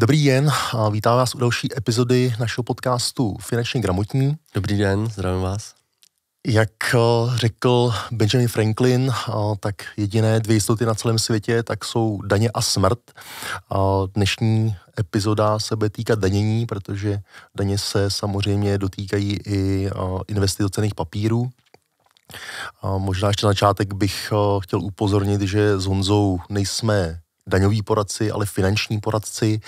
Dobrý den, vítám vás u další epizody našeho podcastu Finančně gramotní. Dobrý den, zdravím vás. Jak eh, řekl Benjamin Franklin, eh, tak jediné dvě jistoty na celém světě tak jsou daně a smrt. Dnešní epizoda se bude týkat danění, protože daně se samozřejmě dotýkají i eh, investic do cených papírů. Možná ještě na začátek bych chtěl upozornit, že s Honzou nejsme daňoví poradci, ale finanční poradci,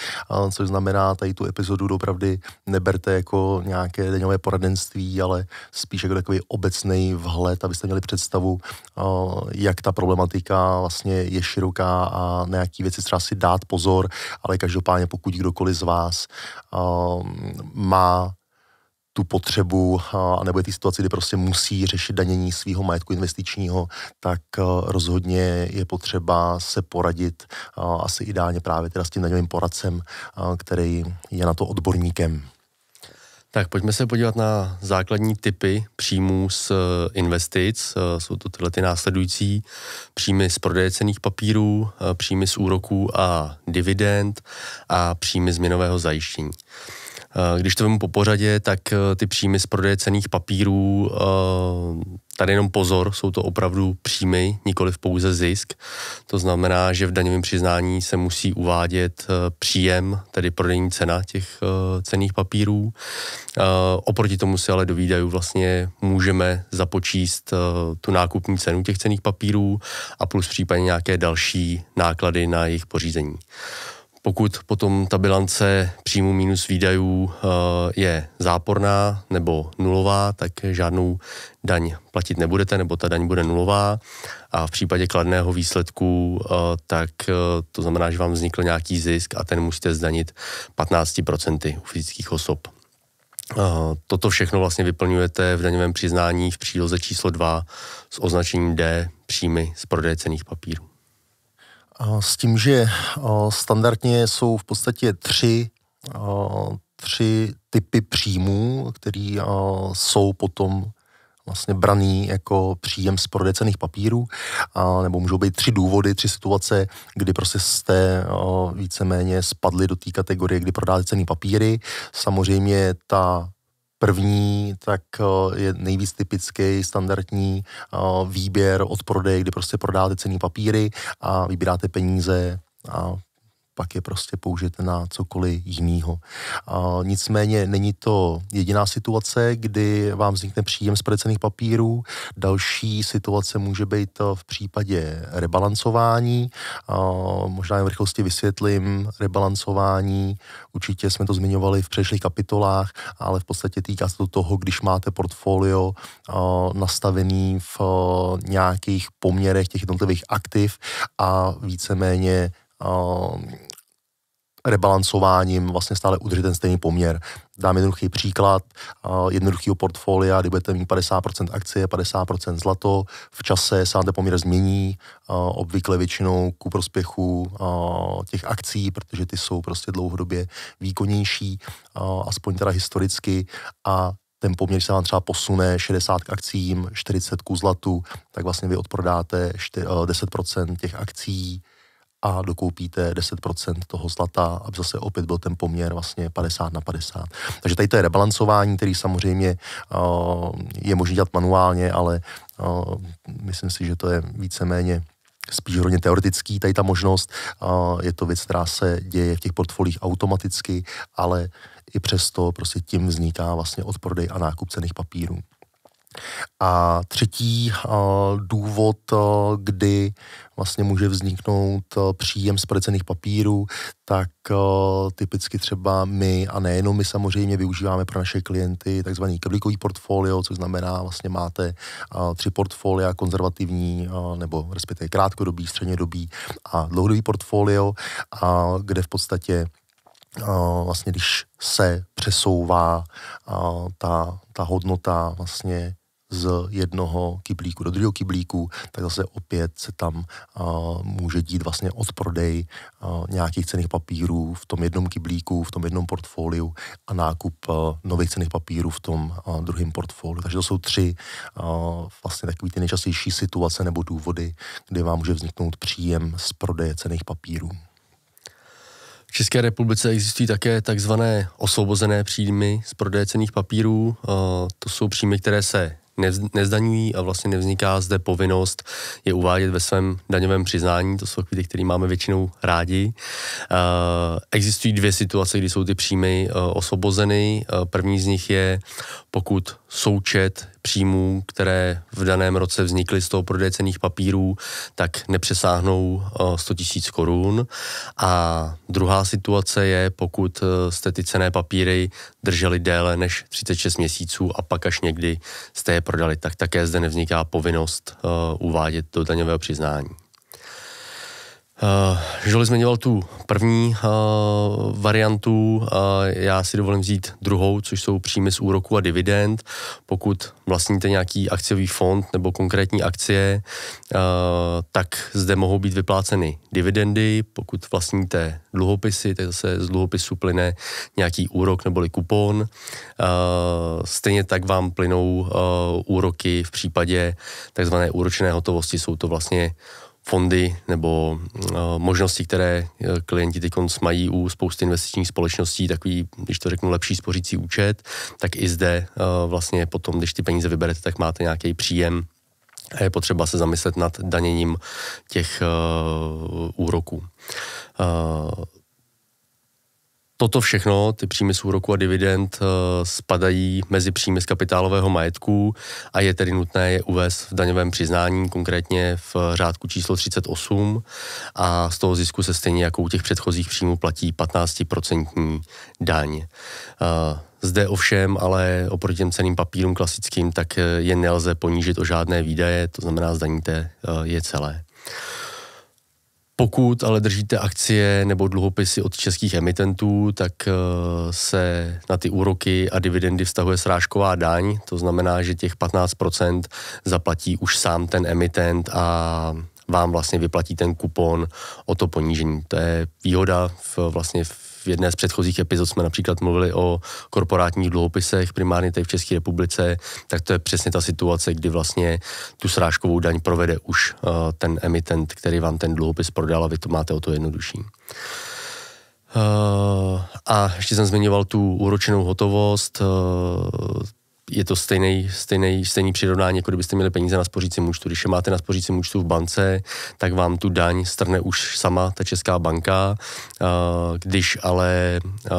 což znamená tady tu epizodu dopravdy neberte jako nějaké daňové poradenství, ale spíš jako takový obecný vhled, abyste měli představu, jak ta problematika vlastně je široká a na jaký věci třeba si dát pozor, ale každopádně pokud kdokoliv z vás má tu potřebu a nebo je té situaci, kdy prostě musí řešit danění svého majetku investičního, tak e, rozhodně je potřeba se poradit asi ideálně právě teda s tím daňovým poradcem, který je na to odborníkem. Tak pojďme se podívat na základní typy příjmů z e, investic. E, jsou to tyhle ty následující příjmy z prodeje cených papírů, příjmy z úroků a dividend a příjmy z měnového zajištění. Eh, když to vemu po pořadě, tak eh, ty příjmy z prodeje cených papírů, eh, tady jenom pozor, jsou to opravdu příjmy, nikoli pouze zisk. To znamená, že v daňovém přiznání se musí uvádět příjem, tedy prodejní cena těch cených papírů. Oproti tomu se ale do výdajů vlastně můžeme započíst tu nákupní cenu těch cených papírů a plus případně nějaké další náklady na jejich pořízení. Pokud potom ta bilance příjmu minus výdajů eh, je záporná nebo nulová, tak žádnou daň platit nebudete, nebo ta daň bude nulová. A v případě kladného výsledku, eh, tak eh, to znamená, že vám vznikl nějaký zisk a ten musíte zdanit 15% u fyzických osob. Toto všechno vlastně vyplňujete v daňovém přiznání v příloze číslo 2 s označením D příjmy z prodeje cených papírů. S tím, že standardně jsou v podstatě tři, tři typy příjmů, které jsou potom vlastně braný jako příjem z prodecených papírů, a, nebo můžou být tři důvody, tři situace, kdy prostě jste o, víceméně spadli do té kategorie, kdy prodáte cený papíry. Samozřejmě ta První tak eh, je nejvíc typický standardní eh, výběr od prodeje, kdy prostě prodáte cený papíry a vybíráte peníze a pak je prostě použit na cokoliv jiného. Nicméně není to jediná situace, kdy vám vznikne příjem z predecených papírů. Další situace může být v případě rebalancování. A, možná jen v rychlosti vysvětlím rebalancování. Určitě jsme to zmiňovali v předešlých kapitolách, ale v podstatě týká se to toho, když máte portfolio nastavený v e, nějakých poměrech těch jednotlivých aktiv a víceméně Ehm, rebalancováním vlastně stále udržet ten stejný poměr. Dám jednoduchý příklad eh, jednoduchého portfolia, kdy budete mít 50% akcie, 50% zlato, v čase se ten poměr změní, eh, obvykle většinou ku prospěchu eh, těch akcí, protože ty jsou prostě dlouhodobě výkonnější, aspoň teda historicky a ten poměr se vám třeba posune 60 k akcím, 40 k zlatu, tak vlastně vy odprodáte 10% těch akcí, a dokoupíte 10% toho zlata, aby zase opět byl ten poměr vlastně 50 na 50. Takže tady to je rebalancování, který samozřejmě eh, je možné dělat manuálně, ale eh, myslím si, že to je víceméně spíš hodně teoretický, tady ta možnost. Eh, je to věc, která se děje v těch portfolích automaticky, ale i přesto prostě tím vzniká vlastně odprodej a nákup cených papírů. A třetí důvod, kdy vlastně může vzniknout eh, příjem z pracených papírů, tak eh, typicky třeba my, a nejenom my samozřejmě, využíváme pro naše klienty takzvaný kablikový portfolio, což znamená, vlastně máte eh, tři portfolia, konzervativní nebo respektive krátkodobý, střednědobý a dlouhodobý portfolio, a kde v podstatě vlastně když se přesouvá ta, ta hodnota vlastně z jednoho kyblíku do druhého kyblíku, tak zase opět se tam a, může dít vlastně odprodej a, nějakých cených papírů v tom jednom kyblíku, v tom jednom portfoliu a nákup a, nových cených papírů v tom a, druhém portfoliu. Takže to jsou tři a, vlastně takové ty nejčastější situace nebo důvody, kdy vám může vzniknout příjem z prodeje cených papírů. V České republice existují také takzvané osvobozené příjmy z prodeje cených papírů. To jsou příjmy, které se nez, nezdaňují a vlastně nevzniká zde povinnost je uvádět ve svém daňovém přiznání. To jsou chvíli, které máme většinou rádi. Eh, existují dvě situace, kdy jsou ty příjmy eh, osvobozeny. Eh, první z nich je, pokud součet příjmů, které v daném roce vznikly z toho prodeje cených papírů, tak nepřesáhnou 100 eh, 000 korun. A druhá situace je, pokud eh, jste ty cené papíry drželi déle než 36 měsíců a pak až někdy jste je prodali, tak také zde nevzniká povinnost eh, uvádět do daňového přiznání. Eh, Žoli zmiňoval tu první uh, variantu, uh, já si dovolím vzít druhou, což jsou příjmy z úroku a dividend. Pokud vlastníte nějaký akciový fond nebo konkrétní akcie, uh, tak zde mohou být vypláceny dividendy. Pokud vlastníte dluhopisy, tak zase z dluhopisu plyne nějaký úrok neboli kupon. Stejně tak vám plynou úroky v případě takzvané úročné hotovosti, jsou to vlastně fondy nebo uh, možnosti, které eh, klienti teď mají u spousty investičních společností, takový, když to řeknu, lepší spořící účet, tak i zde uh, vlastně potom, když ty peníze vyberete, tak máte nějaký příjem a je potřeba se zamyslet nad daněním těch uh, úroků. Uh, Toto všechno, ty příjmy z úroku a dividend, eh, spadají mezi příjmy z kapitálového majetku a je tedy nutné je uvést v daňovém přiznání, konkrétně v řádku číslo 38 a z toho zisku se stejně jako u těch předchozích příjmů platí 15% daň. Eh, zde ovšem, ale oproti těm ceným papírům klasickým, tak je nelze ponížit o žádné výdaje, to znamená zdaníte eh, je celé. Pokud ale držíte akcie nebo dluhopisy od českých emitentů, tak eh, se na ty úroky a dividendy vztahuje srážková daň, to znamená, že těch 15% zaplatí už sám ten emitent a vám vlastně vyplatí ten kupon o to ponížení. To je výhoda v, vlastně v jedné z předchozích epizod jsme například mluvili o korporátních dluhopisech, primárně tady v České republice, tak to je přesně ta situace, kdy vlastně tu srážkovou daň provede už uh, ten emitent, který vám ten dluhopis prodal a vy to máte o to jednodušší. Uh, a ještě jsem zmiňoval tu úročenou hotovost, uh, je to stejný, stejný, stejný přirovnání, jako kdybyste měli peníze na spořícím účtu. Když je máte na spořícím účtu v bance, tak vám tu daň strne už sama ta česká banka. Eh, když ale eh,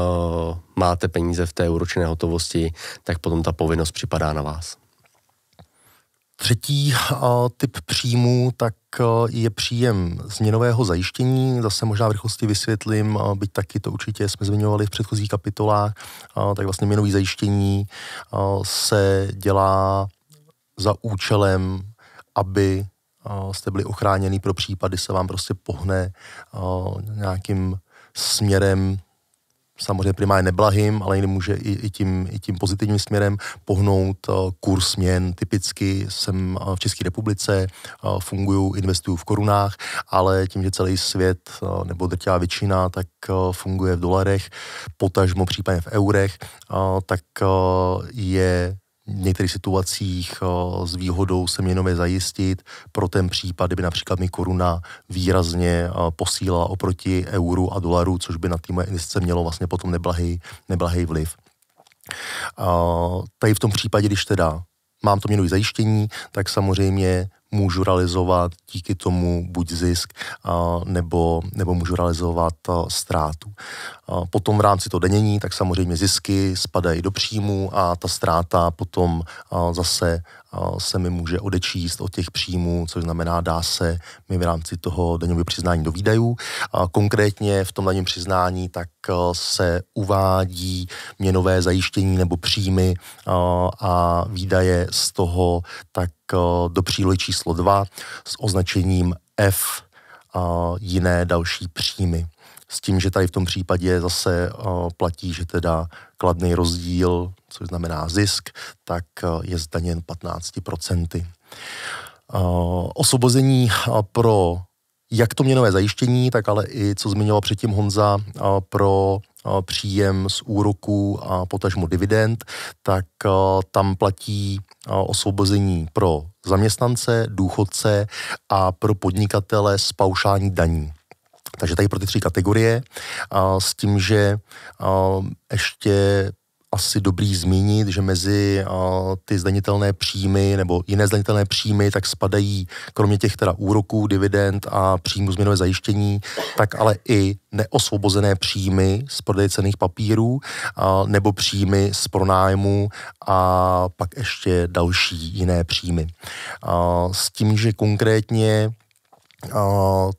máte peníze v té úročené hotovosti, tak potom ta povinnost připadá na vás. Třetí typ příjmů tak je příjem změnového zajištění. Zase možná v rychlosti vysvětlím, byť taky to určitě jsme zmiňovali v předchozích kapitolách, tak vlastně měnové zajištění se dělá za účelem, aby jste byli ochráněni pro případy, se vám prostě pohne nějakým směrem samozřejmě primárně neblahým, ale někdy může i, i, tím, i tím pozitivním směrem pohnout eh, kurz měn. Typicky jsem eh, v České republice, eh, funguju, investuju v korunách, ale tím, že celý svět nebo drtivá většina, tak funguje v dolarech, potažmo případně v eurech, tak je některých situacích eh, s výhodou se měnově zajistit pro ten případ, kdyby například mi koruna výrazně eh, posílala oproti euru a dolaru, což by na té moje investice mělo vlastně potom neblahý, neblahý vliv. Eh, tady v tom případě, když teda mám to měnové zajištění, tak samozřejmě můžu realizovat díky tomu buď zisk, nebo, nebo můžu realizovat ztrátu. Potom v rámci toho denění, tak samozřejmě zisky spadají do příjmu a ta ztráta potom zase se mi může odečíst od těch příjmů, což znamená, dá se mi v rámci toho daňového přiznání do výdajů. Konkrétně v tom daňovém přiznání tak se uvádí měnové zajištění nebo příjmy a výdaje z toho tak do přílohy číslo 2 s označením F a jiné další příjmy. S tím, že tady v tom případě zase platí, že teda kladný rozdíl, což znamená zisk, tak je zdaněn 15%. Osobození pro jak to měnové zajištění, tak ale i, co zmiňoval předtím Honza, pro příjem z úroků a potažmo dividend, tak tam platí osvobození pro zaměstnance, důchodce a pro podnikatele z paušální daní. Takže tady pro ty tři kategorie a s tím, že ještě asi dobrý zmínit, že mezi a, ty zdanitelné příjmy nebo jiné zdanitelné příjmy tak spadají kromě těch teda úroků, dividend a příjmu změnové zajištění, tak ale i neosvobozené příjmy z prodeje cených papírů a, nebo příjmy z pronájmu a pak ještě další jiné příjmy. A, s tím, že konkrétně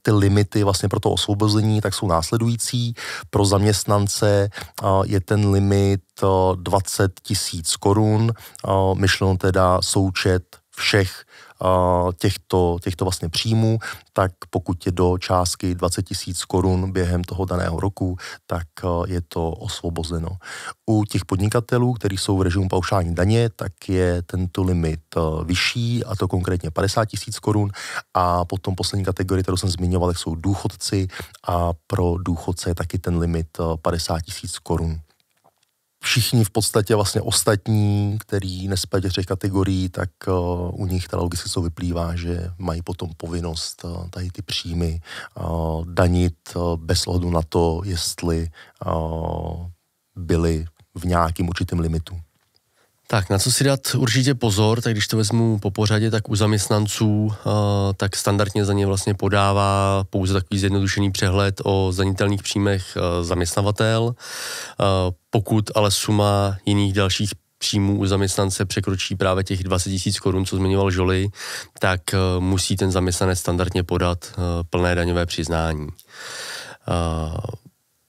ty limity vlastně pro to osvobození tak jsou následující. Pro zaměstnance je ten limit 20 tisíc korun, myšleno teda součet všech těchto, těchto vlastně příjmů, tak pokud je do částky 20 tisíc korun během toho daného roku, tak je to osvobozeno. U těch podnikatelů, kteří jsou v režimu paušální daně, tak je tento limit vyšší, a to konkrétně 50 tisíc korun. A potom poslední kategorie, kterou jsem zmiňoval, jsou důchodci a pro důchodce je taky ten limit 50 tisíc korun všichni v podstatě vlastně ostatní, který nespadají těch kategorií, tak uh, u nich teda logicky jsou vyplývá, že mají potom povinnost uh, tady ty příjmy uh, danit uh, bez ohledu na to, jestli uh, v nějakým určitém limitu. Tak na co si dát určitě pozor, tak když to vezmu po pořadě, tak u zaměstnanců eh, tak standardně za ně vlastně podává pouze takový zjednodušený přehled o zanitelných příjmech eh, zaměstnavatel. Eh, pokud ale suma jiných dalších příjmů u zaměstnance překročí právě těch 20 tisíc korun, co zmiňoval Žoli, tak musí ten zaměstnanec standardně podat plné daňové přiznání.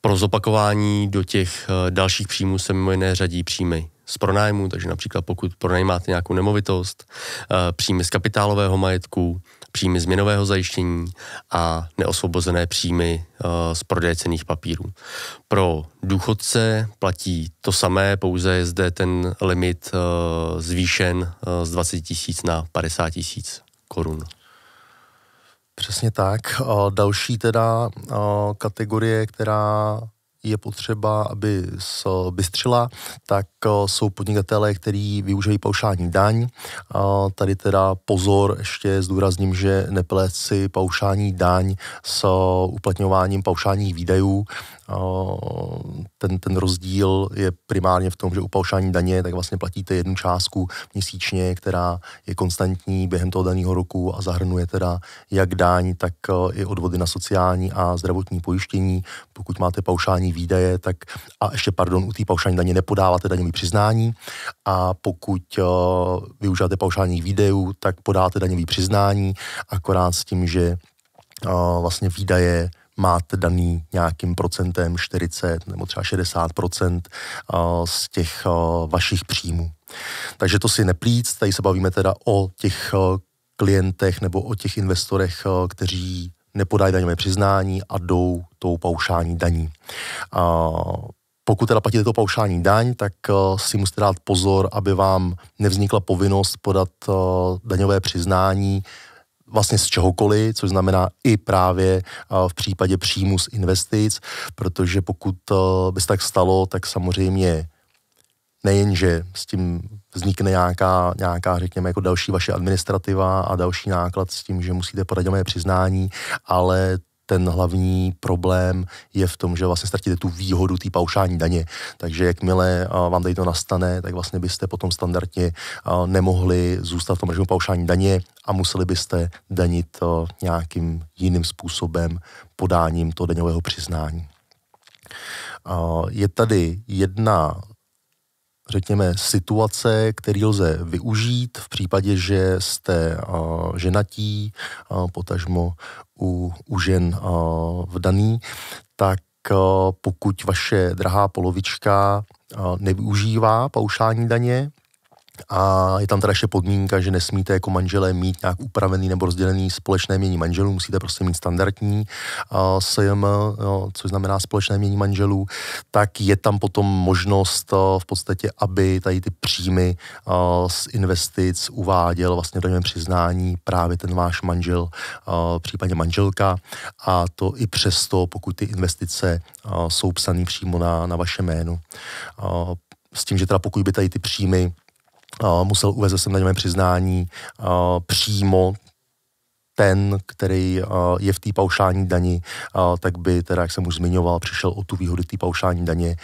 Pro zopakování do těch dalších příjmů se mimo jiné řadí příjmy z pronájmu, takže například pokud pronajímáte nějakou nemovitost, eh, příjmy z kapitálového majetku, příjmy z měnového zajištění a neosvobozené příjmy eh, z prodeje cených papírů. Pro důchodce platí to samé, pouze je zde ten limit eh, zvýšen z 20 tisíc na 50 tisíc korun. Přesně tak. Další teda kategorie, která je potřeba, aby zbystřila, tak eh, jsou podnikatelé, kteří využijí paušální daň. Tady teda pozor, ještě zdůrazním, že neplést si paušální daň s uplatňováním paušálních výdajů, ten, ten rozdíl je primárně v tom, že u paušální daně tak vlastně platíte jednu částku měsíčně, která je konstantní během toho daného roku a zahrnuje teda jak daň, tak e, i odvody na sociální a zdravotní pojištění. Pokud máte paušální výdaje, tak a ještě pardon, u té paušální daně nepodáváte daňový přiznání a pokud e, využíváte paušální výdejů, tak podáte daňový přiznání, akorát s tím, že e, vlastně výdaje máte daný nějakým procentem 40 nebo třeba 60 eh, z těch eh, vašich příjmů. Takže to si neplíc, tady se bavíme teda o těch eh, klientech nebo o těch investorech, kteří nepodají daňové přiznání a jdou tou paušální daní. A pokud teda platíte to paušální daň, tak si musíte dát pozor, aby vám nevznikla povinnost podat daňové přiznání vlastně z čehokoliv, což znamená i právě v případě příjmu z investic, protože pokud by se tak stalo, tak samozřejmě nejenže s tím vznikne nějaká, nějaká, řekněme, jako další vaše administrativa a další náklad s tím, že musíte podat přiznání, ale ten hlavní problém je v tom, že vlastně ztratíte tu výhodu té paušální daně. Takže jakmile vám tady to nastane, tak vlastně byste potom standardně nemohli zůstat v tom režimu paušální daně a museli byste danit nějakým jiným způsobem podáním toho daňového přiznání. Je tady jedna řekněme, situace, který lze využít v případě, že jste uh, ženatí, potažmo u, u žen uh, v daný, tak pokud vaše drahá polovička nevyužívá paušální daně, a je tam teda ještě podmínka, že nesmíte jako manželé mít nějak upravený nebo rozdělený společné mění manželů, musíte prostě mít standardní uh, SJM, což znamená společné mění manželů, tak je tam potom možnost uh, v podstatě, aby tady ty příjmy uh, z investic uváděl vlastně do přiznání právě ten váš manžel, uh, případně manželka a to i přesto, pokud ty investice uh, jsou psané přímo na, na vaše jméno. Uh, s tím, že teda pokud by tady ty příjmy musel uvést jsem daňové přiznání přímo ten, který je v té paušální dani, tak by, teda, jak jsem už zmiňoval, přišel o tu výhodu té paušální daně,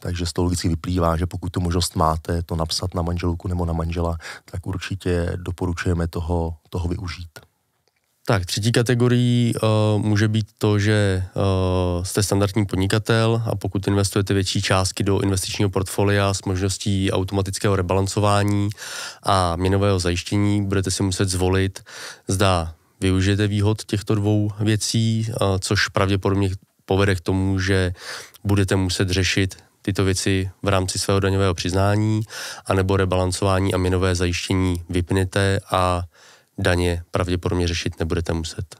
takže z toho logicky vyplývá, že pokud tu možnost máte to napsat na manželku nebo na manžela, tak určitě doporučujeme toho, toho využít. Tak, třetí kategorií uh, může být to, že uh, jste standardní podnikatel a pokud investujete větší částky do investičního portfolia s možností automatického rebalancování a měnového zajištění, budete si muset zvolit, zda využijete výhod těchto dvou věcí, uh, což pravděpodobně povede k tomu, že budete muset řešit tyto věci v rámci svého daňového přiznání, anebo rebalancování a měnové zajištění vypnete a daně pravděpodobně řešit nebudete muset.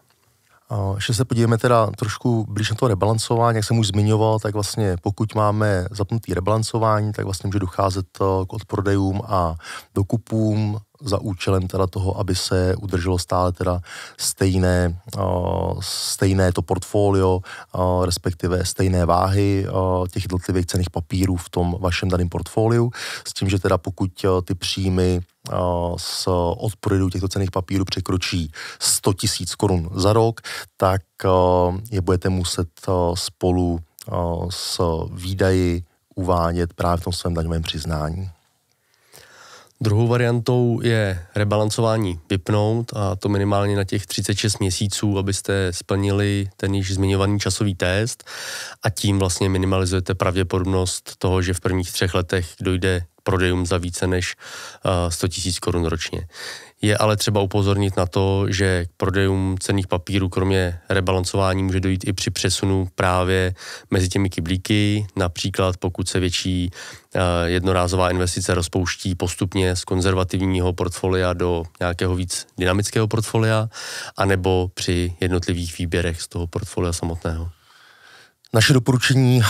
ještě se podíváme teda trošku blíž na to rebalancování, jak jsem už zmiňoval, tak vlastně pokud máme zapnutý rebalancování, tak vlastně může docházet eh, k odprodejům a dokupům za účelem teda toho, aby se udrželo stále teda stejné, uh, stejné to portfolio, uh, respektive stejné váhy uh, těch jednotlivých cených papírů v tom vašem daném portfoliu, s tím, že teda pokud uh, ty příjmy z od těchto cených papírů překročí 100 tisíc korun za rok, tak je budete muset spolu s výdaji uvádět právě v tom svém daňovém přiznání. Druhou variantou je rebalancování vypnout a to minimálně na těch 36 měsíců, abyste splnili ten již zmiňovaný časový test a tím vlastně minimalizujete pravděpodobnost toho, že v prvních třech letech dojde k prodejům za více než 100 eh, 000 korun ročně. Je ale třeba upozornit na to, že k prodejům cených papírů kromě rebalancování může dojít i při přesunu právě mezi těmi kyblíky, například pokud se větší eh, jednorázová investice rozpouští postupně z konzervativního portfolia do nějakého víc dynamického portfolia, anebo při jednotlivých výběrech z toho portfolia samotného. Naše doporučení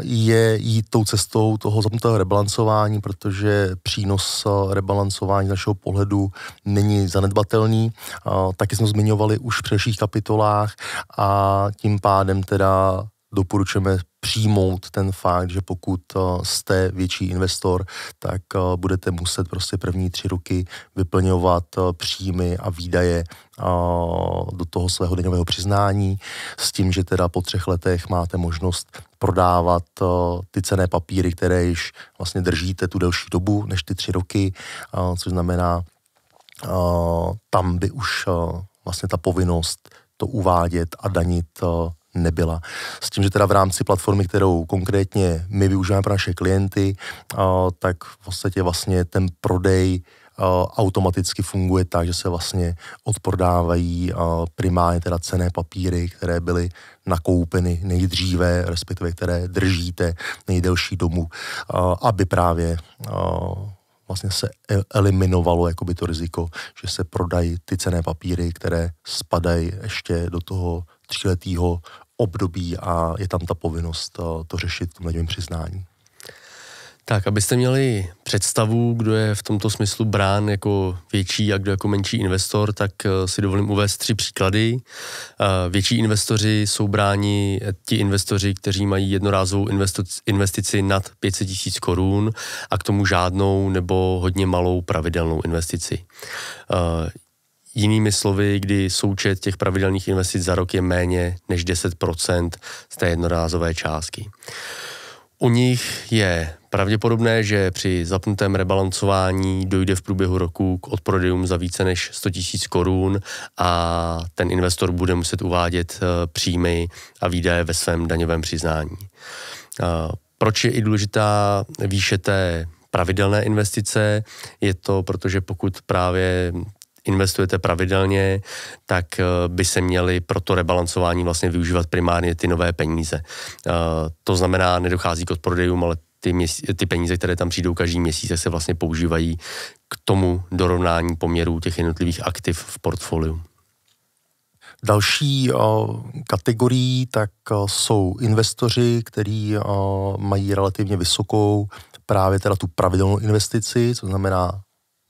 je jít tou cestou toho zapnutého rebalancování, protože přínos rebalancování z našeho pohledu není zanedbatelný. Taky jsme zmiňovali už v předších kapitolách a tím pádem teda doporučujeme přijmout ten fakt, že pokud eh, jste větší investor, tak eh, budete muset prostě první tři roky vyplňovat eh, příjmy a výdaje do toho svého daňového přiznání s tím, že teda po třech letech máte možnost prodávat ty cené papíry, které již vlastně držíte tu delší dobu než ty tři roky, což znamená, tam by už vlastně ta povinnost to uvádět a danit nebyla. S tím, že teda v rámci platformy, kterou konkrétně my využíváme pro naše klienty, tak v podstatě vlastně ten prodej automaticky funguje tak, že se vlastně odprodávají primárně teda cené papíry, které byly nakoupeny nejdříve, respektive které držíte nejdelší domu, aby právě vlastně se e, eliminovalo jakoby to riziko, že se prodají ty cené papíry, které spadají ještě do toho tříletého období a je tam ta povinnost eh, to řešit v tom daňovém přiznání. Tak, abyste měli představu, kdo je v tomto smyslu brán jako větší a kdo jako menší investor, tak eh, si dovolím uvést tři příklady. Eh, větší investoři jsou bráni ti investoři, kteří mají jednorázovou investici nad 500 000 korun a k tomu žádnou nebo hodně malou pravidelnou investici. Jinými slovy, kdy součet těch pravidelných investic za rok je méně než 10% z té jednorázové částky. U nich je pravděpodobné, že při zapnutém rebalancování dojde v průběhu roku k odprodejům za více než 100 000 korun a ten investor bude muset uvádět eh, příjmy a výdaje ve svém daňovém přiznání. Eh, proč je i důležitá výše té pravidelné investice? Je to, protože pokud právě investujete pravidelně, tak eh, by se měly pro to rebalancování vlastně využívat primárně ty nové peníze. Eh, to znamená, nedochází k odprodejům, ale ty, ty peníze, které tam přijdou každý měsíc, se vlastně používají k tomu dorovnání poměrů těch jednotlivých aktiv v portfoliu. Další o, eh, kategorií tak o, jsou investoři, kteří mají relativně vysokou právě teda tu pravidelnou investici, co znamená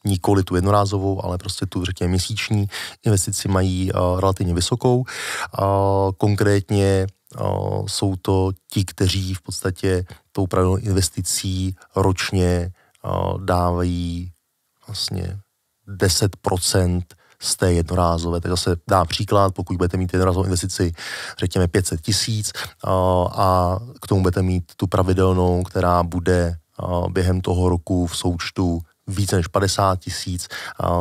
nikoli tu jednorázovou, ale prostě tu, řekněme, měsíční investici mají uh, relativně vysokou. Uh, konkrétně uh, jsou to ti, kteří v podstatě tou pravidelnou investicí ročně uh, dávají vlastně 10% z té jednorázové. Tak zase dá příklad, pokud budete mít jednorázovou investici, řekněme 500 tisíc a k tomu budete mít tu pravidelnou, která bude během toho roku v součtu více než 50 tisíc,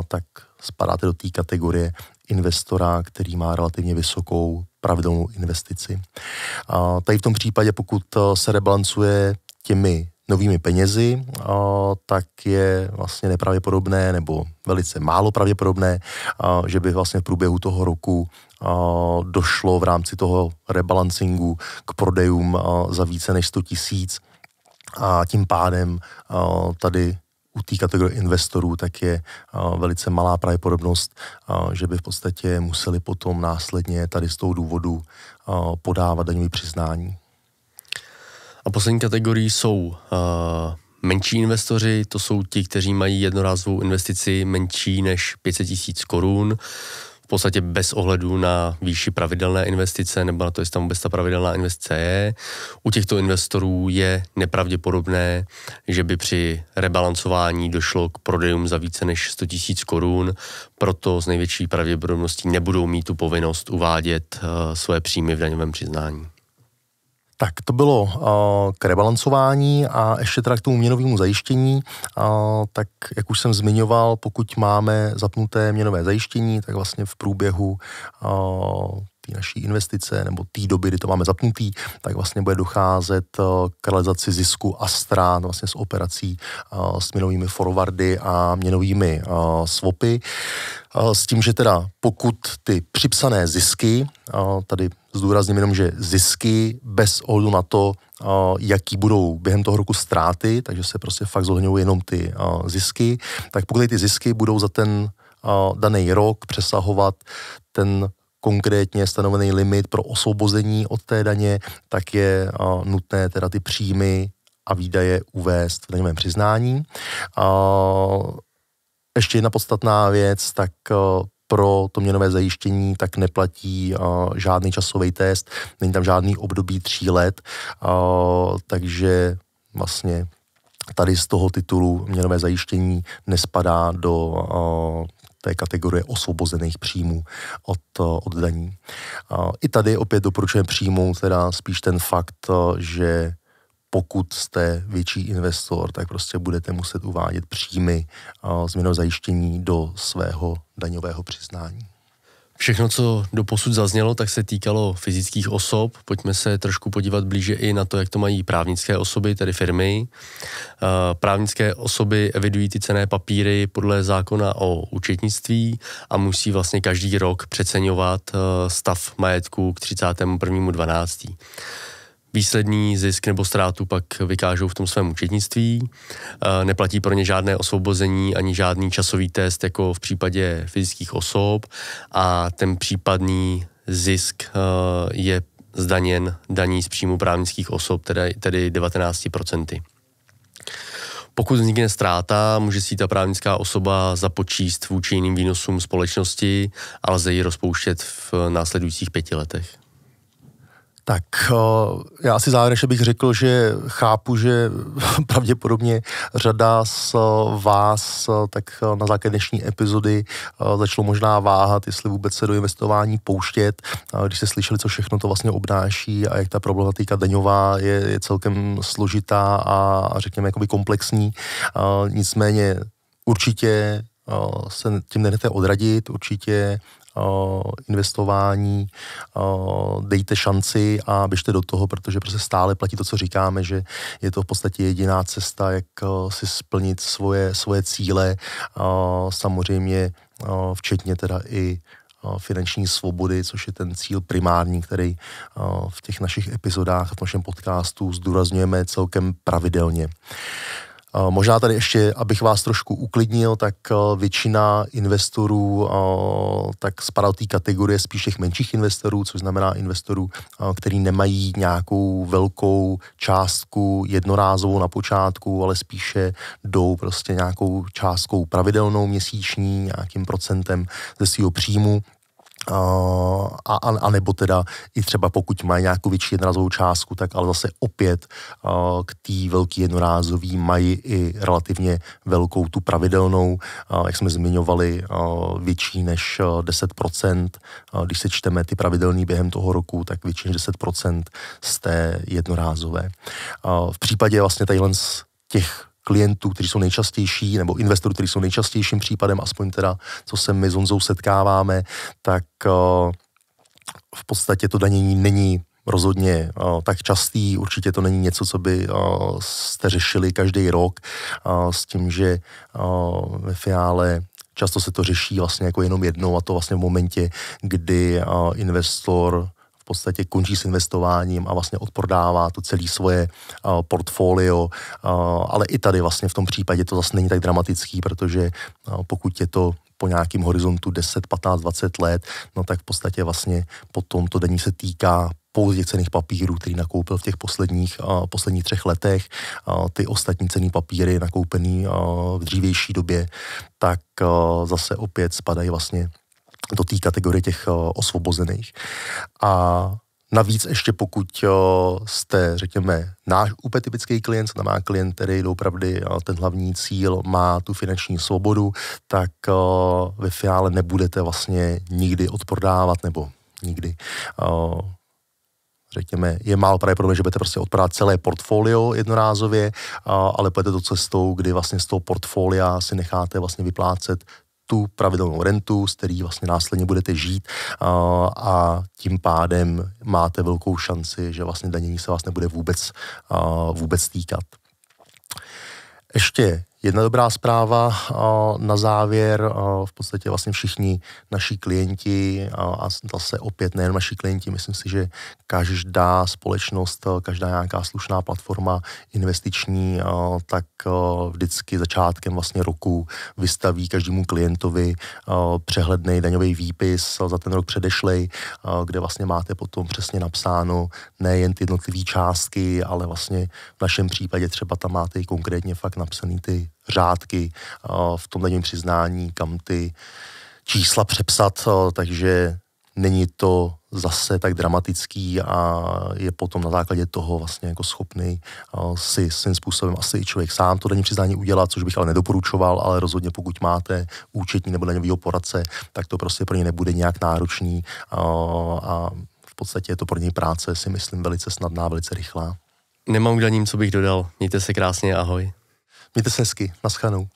tak spadáte do té kategorie investora, který má relativně vysokou pravidelnou investici. A tady v tom případě, pokud eh, se rebalancuje těmi novými penězi, tak je vlastně nepravděpodobné nebo velice málo pravděpodobné, že by vlastně v průběhu toho roku došlo v rámci toho rebalancingu k prodejům za více než 100 tisíc a tím pádem tady u té kategorie investorů, tak je eh, velice malá pravděpodobnost, eh, že by v podstatě museli potom následně tady z toho důvodu eh, podávat daňové přiznání. A poslední kategorii jsou uh, menší investoři, to jsou ti, kteří mají jednorázovou investici menší než 500 000 korun v podstatě bez ohledu na výši pravidelné investice nebo na to, jestli tam vůbec ta pravidelná investice je. U těchto investorů je nepravděpodobné, že by při rebalancování došlo k prodejům za více než 100 000 korun, proto s největší pravděpodobností nebudou mít tu povinnost uvádět uh, eh, své příjmy v daňovém přiznání. Tak to bylo eh, k rebalancování a ještě teda k tomu měnovému zajištění. Eh, tak jak už jsem zmiňoval, pokud máme zapnuté měnové zajištění, tak vlastně v průběhu eh, té naší investice nebo té doby, kdy to máme zapnutý, tak vlastně bude docházet eh, k realizaci zisku a strán vlastně s operací eh, s měnovými forwardy a měnovými eh, swapy. S tím, že teda pokud ty připsané zisky, tady zdůrazním jenom, že zisky bez ohledu na to, jaký budou během toho roku ztráty, takže se prostě fakt zohňují jenom ty zisky, tak pokud ty zisky budou za ten daný rok přesahovat ten konkrétně stanovený limit pro osvobození od té daně, tak je nutné teda ty příjmy a výdaje uvést v daňovém přiznání. ještě jedna podstatná věc, tak pro to měnové zajištění tak neplatí žádný časový test, není tam žádný období tří let, takže vlastně tady z toho titulu měnové zajištění nespadá do té kategorie osvobozených příjmů od, eh, od daní. I tady opět doporučujeme přijmout teda spíš ten fakt, eh, že pokud jste větší investor, tak prostě budete muset uvádět příjmy eh, změnou zajištění do svého daňového přiznání. Všechno, co do posud zaznělo, tak se týkalo fyzických osob. Pojďme se trošku podívat blíže i na to, jak to mají právnické osoby, tedy firmy. Eh, právnické osoby evidují ty cené papíry podle zákona o účetnictví a musí vlastně každý rok přeceňovat eh, stav majetku k 31.12. Výsledný zisk nebo ztrátu pak vykážou v tom svém účetnictví. Eh, neplatí pro ně žádné osvobození ani žádný časový test, jako v případě fyzických osob a ten případný zisk eh, je zdaněn daní z příjmu právnických osob, tedy, tedy 19%. Pokud vznikne ztráta, může si ta právnická osoba započíst vůči jiným výnosům společnosti a lze ji rozpouštět v následujících pěti letech. Tak já asi závěrečně bych řekl, že chápu, že pravděpodobně řada z vás tak na základě dnešní epizody začalo možná váhat, jestli vůbec se do investování pouštět, když jste slyšeli, co všechno to vlastně obnáší a jak ta problematika daňová je, je celkem složitá a řekněme jakoby komplexní. Nicméně určitě se tím nenete odradit, určitě Eh, investování, eh, dejte šanci a běžte do toho, protože prostě stále platí to, co říkáme, že je to v podstatě jediná cesta, jak eh, si splnit svoje, svoje cíle, samozřejmě včetně teda i finanční svobody, což je ten cíl primární, který v těch našich epizodách v našem podcastu zdůrazňujeme celkem pravidelně. Eh, možná tady ještě, abych vás trošku uklidnil, tak eh, většina investorů eh, tak spadá té kategorie spíš těch menších investorů, což znamená investorů, který nemají nějakou velkou částku jednorázovou na počátku, ale spíše jdou prostě nějakou částkou pravidelnou měsíční, nějakým procentem ze svého příjmu Eh, a, a, a nebo teda i třeba pokud mají nějakou větší jednorázovou částku, tak ale zase opět a, eh, k té velký jednorázový mají i relativně velkou tu pravidelnou, a, eh, jak jsme zmiňovali, a, větší než 10%, když se čteme ty pravidelný během toho roku, tak větší než 10% z té jednorázové. V případě vlastně tadyhle těch klientů, kteří jsou nejčastější, nebo investorů, kteří jsou nejčastějším případem, aspoň teda, co se my s Honzou setkáváme, tak eh, v podstatě to danění není rozhodně uh, tak častý. Určitě to není něco, co by uh, jste řešili každý rok uh, s tím, že ve finále často se to řeší vlastně jako jenom jednou a to vlastně v momentě, kdy investor podstatě končí s investováním a vlastně odprodává to celé svoje uh, portfolio, uh, ale i tady vlastně v tom případě to zase není tak dramatický, protože uh, pokud je to po nějakém horizontu 10, 15, 20 let, no tak v podstatě vlastně potom to denní se týká pouze cených papírů, který nakoupil v těch posledních, uh, posledních třech letech, uh, ty ostatní cený papíry nakoupený uh, v dřívější době, tak uh, zase opět spadají vlastně do té kategorie těch eh, osvobozených. A Navíc ještě pokud eh, jste, řekněme, náš úplně typický klient, to má klient, který doopravdy eh, ten hlavní cíl má tu finanční svobodu, tak ve finále nebudete vlastně nikdy odprodávat nebo nikdy řekněme, je málo problém, že budete prostě odprávat celé portfolio jednorázově, ale půjdete to cestou, kdy vlastně z toho portfolia si necháte vlastně vyplácet tu pravidelnou rentu, z který vlastně následně budete žít a, a tím pádem máte velkou šanci, že vlastně danění se vás nebude vůbec, a, vůbec týkat. Ještě Jedna dobrá zpráva na závěr, v podstatě vlastně všichni naši klienti a zase opět nejen naši klienti, myslím si, že každá společnost, každá nějaká slušná platforma investiční, tak vždycky začátkem vlastně roku vystaví každému klientovi přehledný daňový výpis za ten rok předešlej, kde vlastně máte potom přesně napsáno nejen ty jednotlivé částky, ale vlastně v našem případě třeba tam máte i konkrétně fakt napsaný ty řádky v tom daňovém přiznání, kam ty čísla přepsat, takže není to zase tak dramatický a je potom na základě toho vlastně jako schopný si svým způsobem asi i člověk sám to daní přiznání udělat, což bych ale nedoporučoval, ale rozhodně pokud máte účetní nebo daňovýho poradce, tak to prostě pro ně nebude nějak náročný a, a v podstatě je to pro něj práce, si myslím, velice snadná, velice rychlá. Nemám k daním, co bych dodal. Mějte se krásně, ahoj. Mějte se hezky, naschledanou.